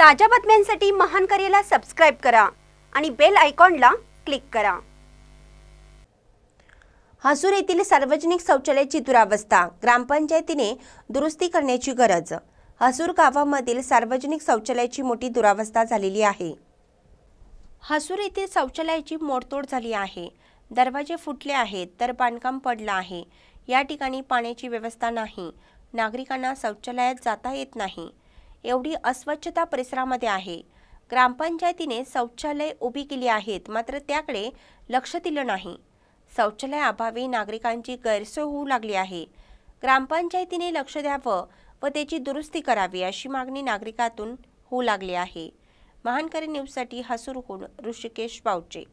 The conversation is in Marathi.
ताज्या बातम्यांसाठी महान करेला सबस्क्राईब करा आणि बेल आयकॉनला क्लिक करा हसूर येथील सार्वजनिक शौचालयाची दुरावस्था ग्रामपंचायतीने दुरुस्ती करण्याची गरज हसूर गावामधील सार्वजनिक शौचालयाची मोठी दुरावस्था झालेली आहे हसूर येथील शौचालयाची मोडतोड झाली आहे दरवाजे फुटले आहेत तर बांधकाम पडलं आहे या ठिकाणी पाण्याची व्यवस्था नाही नागरिकांना शौचालयात जाता येत नाही एवढी अस्वच्छता परिसरामध्ये आहे ग्रामपंचायतीने शौचालय उभी केली आहेत मात्र त्याकडे लक्ष दिलं नाही शौचालयाअभावी नागरिकांची गैरसोय होऊ लागली आहे ग्रामपंचायतीने लक्ष द्यावं व त्याची दुरुस्ती करावी अशी मागणी नागरिकातून होऊ लागली आहे महानकरी न्यूजसाठी हसूरहून ऋषिकेश बावचे